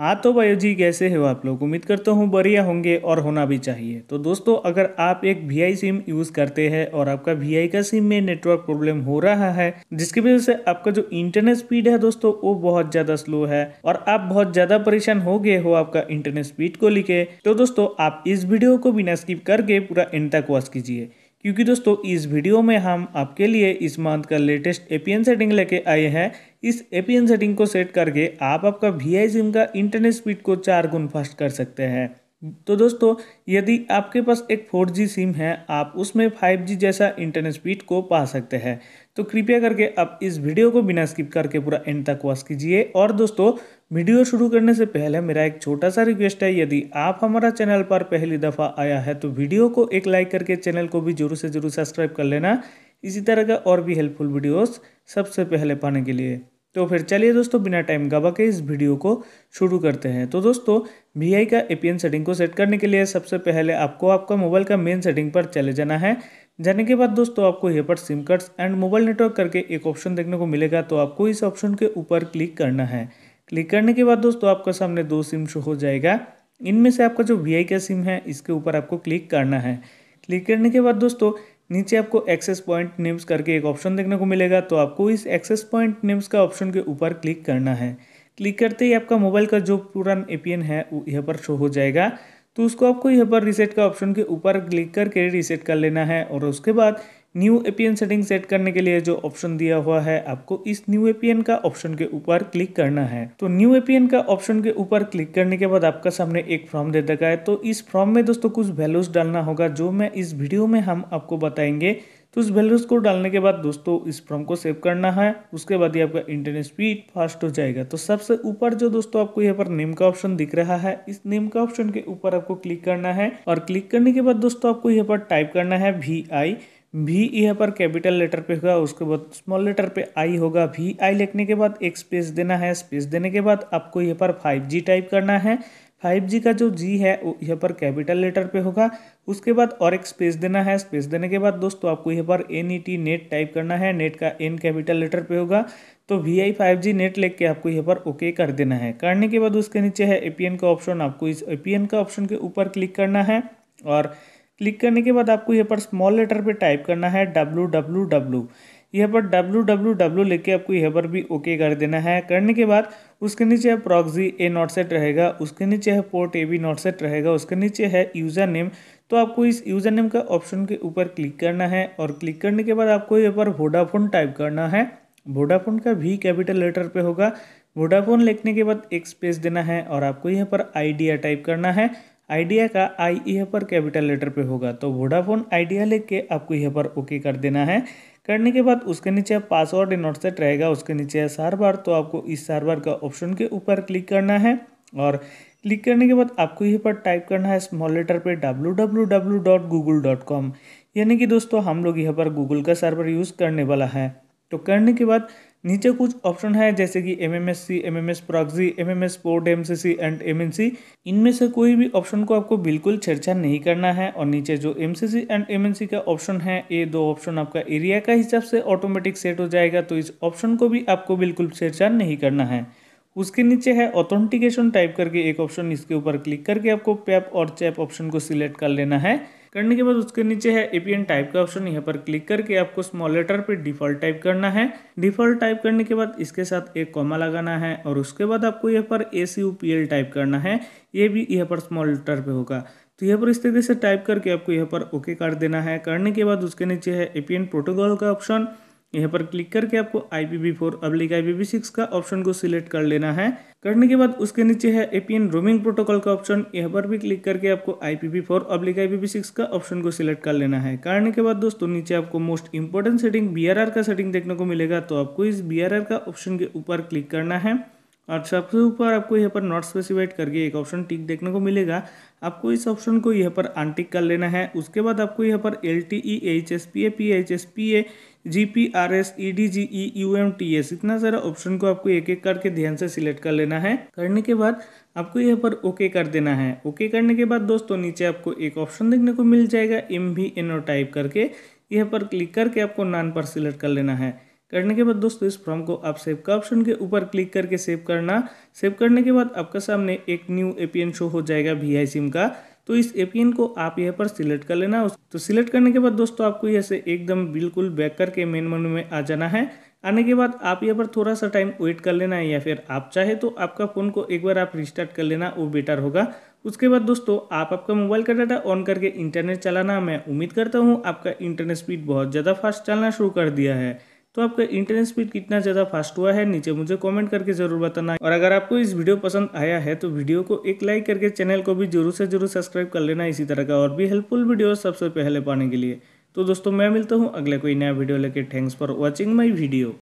हाँ तो भाई जी कैसे हो आप लोग उम्मीद करता हूँ बढ़िया होंगे और होना भी चाहिए तो दोस्तों अगर आप एक वी आई सिम यूज़ करते हैं और आपका वी आई का सिम में नेटवर्क प्रॉब्लम हो रहा है जिसकी वजह से आपका जो इंटरनेट स्पीड है दोस्तों वो बहुत ज़्यादा स्लो है और आप बहुत ज़्यादा परेशान हो गए हो आपका इंटरनेट स्पीड को लेके तो दोस्तों आप इस वीडियो को बिना स्किप करके पूरा एंड तक वॉच कीजिए क्योंकि दोस्तों इस वीडियो में हम आपके लिए इस मंथ का लेटेस्ट एपीएन सेटिंग लेके आए हैं इस एपीएन सेटिंग को सेट करके आप आपका वी सिम का इंटरनेट स्पीड को चार गुण फास्ट कर सकते हैं तो दोस्तों यदि आपके पास एक फोर जी सिम है आप उसमें फाइव जी जैसा इंटरनेट स्पीड को पा सकते हैं तो कृपया करके आप इस वीडियो को बिना स्किप करके पूरा एंड तक वॉच कीजिए और दोस्तों वीडियो शुरू करने से पहले मेरा एक छोटा सा रिक्वेस्ट है यदि आप हमारा चैनल पर पहली दफ़ा आया है तो वीडियो को एक लाइक करके चैनल को भी जरूर से ज़रूर सब्सक्राइब कर लेना इसी तरह का और भी हेल्पफुल वीडियोज सबसे पहले पाने के लिए तो फिर चलिए दोस्तों बिना टाइम गवा के इस वीडियो को शुरू करते हैं तो दोस्तों वी का ए सेटिंग को सेट करने के लिए सबसे पहले आपको आपका मोबाइल का मेन सेटिंग पर चले जाना है जाने के बाद दोस्तों आपको यहाँ पर SIM cards and mobile network करके एक ऑप्शन देखने को मिलेगा तो आपको इस ऑप्शन के ऊपर क्लिक करना है क्लिक करने के बाद दोस्तों आपका सामने दो सिम शो हो जाएगा इनमें से आपका जो वी का सिम है इसके ऊपर आपको क्लिक करना है क्लिक करने के बाद दोस्तों नीचे आपको एक्सेस पॉइंट नेम्स करके एक ऑप्शन देखने को मिलेगा तो आपको इस एक्सेस पॉइंट नेम्स का ऑप्शन के ऊपर क्लिक करना है क्लिक करते ही आपका मोबाइल का जो पुराना ए है वो यहाँ पर शो हो जाएगा तो उसको आपको यहाँ पर रिसेट का ऑप्शन के ऊपर क्लिक करके रिसेट कर लेना है और उसके बाद न्यू एपीएन सेटिंग सेट करने के लिए जो ऑप्शन दिया हुआ है आपको इस न्यू एपीएन का ऑप्शन के ऊपर क्लिक करना है तो न्यू एपीएन का ऑप्शन के ऊपर क्लिक करने के बाद आपका सामने एक फॉर्म दे देगा तो इस फॉर्म में दोस्तों कुछ वैल्यूज डालना होगा जो मैं इस वीडियो में हम आपको बताएंगे तो उस वैल्यूज को डालने के बाद दोस्तों इस फॉर्म को सेव करना है उसके बाद ही आपका इंटरनेट स्पीड फास्ट हो जाएगा तो सबसे ऊपर जो दोस्तों आपको यहाँ पर नेम का ऑप्शन दिख रहा है इस नेम का ऑप्शन के ऊपर आपको क्लिक करना है और क्लिक करने के बाद दोस्तों आपको यहाँ पर टाइप करना है वी आई भी यहाँ e पर कैपिटल लेटर पे होगा उसके बाद स्मॉल लेटर पे आई होगा वी आई लिखने के बाद एक स्पेस देना है स्पेस देने के बाद आपको यहाँ पर फाइव जी टाइप करना है फाइव जी का जो जी है वो यहाँ पर कैपिटल लेटर पे होगा उसके बाद और एक स्पेस देना है स्पेस देने के बाद दोस्तों आपको यहाँ पर N E T net type करना है नेट का एन कैपिटल लेटर पे होगा तो V I five G net लेके आपको यहाँ पर ओके कर देना है करने के बाद उसके नीचे है ए पी एन का ऑप्शन आपको इस ए पी एन का ऑप्शन के ऊपर क्लिक करना है और क्लिक करने के बाद आपको यहाँ पर स्मॉल लेटर पे टाइप करना है डब्लू डब्लू डब्लू यहाँ पर डब्लू डब्लू डब्लू लेके आपको यहाँ पर भी ओके कर देना है करने के बाद उसके नीचे है प्रॉक्सी ए नॉट सेट रहेगा उसके नीचे है port A B not set रहेगा उसके नीचे है यूज़र नेम तो आपको इस यूज़र नेम का ऑप्शन के ऊपर क्लिक करना है और क्लिक करने के बाद आपको यहाँ पर वोडाफोन टाइप करना है वोडाफोन का भी कैपिटल लेटर पर होगा वोडाफोन लिखने के बाद एक स्पेस देना है और आपको यहाँ पर आइडिया टाइप करना है आइडिया का आई यहाँ पर कैपिटल लेटर पे होगा तो वोडाफोन आइडिया लिख के आपको यहाँ पर ओके कर देना है करने के बाद उसके नीचे पासवर्ड नोट सेट रहेगा उसके नीचे सार बार तो आपको इस सार्वर का ऑप्शन के ऊपर क्लिक करना है और क्लिक करने के बाद आपको यहाँ पर टाइप करना है स्मॉल लेटर पे डब्ल्यू यानी कि दोस्तों हम लोग यहाँ पर गूगल का सर्वर यूज़ करने वाला है तो करने के बाद नीचे कुछ ऑप्शन है जैसे कि M M S C M M S proxy M M S port M C C and M N C इनमें से कोई भी ऑप्शन को आपको बिल्कुल छेड़छाड़ नहीं करना है और नीचे जो M C C and M N C का ऑप्शन है ये दो ऑप्शन आपका एरिया का हिसाब से ऑटोमेटिक सेट हो जाएगा तो इस ऑप्शन को भी आपको बिल्कुल छेड़छाड़ नहीं करना है उसके नीचे है ऑथेंटिकेशन टाइप करके एक ऑप्शन इसके ऊपर क्लिक करके आपको पैप और चैप ऑप्शन को सिलेक्ट कर लेना है करने के बाद उसके नीचे है एपीएन टाइप का ऑप्शन यहाँ पर क्लिक करके आपको स्मॉल लेटर पे डिफॉल्ट टाइप करना है डिफॉल्ट टाइप करने के बाद इसके साथ एक कॉमा लगाना है और उसके बाद आपको यहाँ पर A C U P L type करना है ये भी यहाँ पर स्मॉल लेटर पे होगा तो यहाँ पर इस तरीके से टाइप करके आपको यहाँ पर ओके कर देना है करने के बाद उसके नीचे है एपीएन प्रोटोकॉल का ऑप्शन यहाँ पर क्लिक करके आपको I P four oblique I P V six का ऑप्शन को सिलेक्ट कर लेना है करने के बाद उसके नीचे है एपीएन रोमिंग प्रोटोकॉल का ऑप्शन यहाँ पर भी क्लिक करके आपको I P four oblique I P V six का ऑप्शन को सिलेक्ट कर लेना है करने के बाद दोस्तों नीचे आपको most important setting B R R का सेटिंग देखने को मिलेगा तो आपको इस बी आर आर का ऑप्शन के ऊपर क्लिक करना है और सबसे ऊपर आपको यहाँ पर नॉट स्पेसिफाइड करके एक ऑप्शन टिक देखने को मिलेगा आपको इस ऑप्शन को यहाँ पर अनटिक कर लेना है उसके बाद आपको यहाँ पर L T E H S P A P H S P A G P R S E D G E U M T S इतना सारा ऑप्शन को आपको एक एक करके ध्यान से सिलेक्ट कर लेना है करने के बाद आपको यहाँ पर ओके कर देना है ओके करने के बाद दोस्तों नीचे आपको एक ऑप्शन देखने को मिल जाएगा M V N O type करके यहाँ पर क्लिक करके आपको नान पर सिलेक्ट कर लेना है करने के बाद दोस्तों इस फॉर्म को आप सेव का ऑप्शन के ऊपर क्लिक करके सेव करना सेव करने के बाद आपका सामने एक न्यू एपीएन शो हो जाएगा वी सिम का तो इस एपीएन को आप यहाँ पर सिलेक्ट कर लेना तो सिलेक्ट करने के बाद दोस्तों आपको यहाँ से एकदम बिल्कुल बैक करके मेन मनू में आ जाना है आने के बाद आप यहाँ पर थोड़ा सा टाइम वेट कर लेना है या फिर आप चाहे तो आपका फ़ोन को एक बार आप रिस्टार्ट कर लेना वो बेटर होगा उसके बाद दोस्तों आप आपका मोबाइल का डाटा ऑन करके इंटरनेट चलाना मैं उम्मीद करता हूँ आपका इंटरनेट स्पीड बहुत ज़्यादा फास्ट चलना शुरू कर दिया है तो आपका इंटरनेट स्पीड कितना ज़्यादा फास्ट हुआ है नीचे मुझे कमेंट करके ज़रूर बताना और अगर आपको इस वीडियो पसंद आया है तो वीडियो को एक लाइक करके चैनल को भी जरूर से जरूर सब्सक्राइब कर लेना इसी तरह का और भी हेल्पफुल वीडियो सबसे पहले पाने के लिए तो दोस्तों मैं मिलता हूँ अगले कोई नया वीडियो लेके thanks for watching my video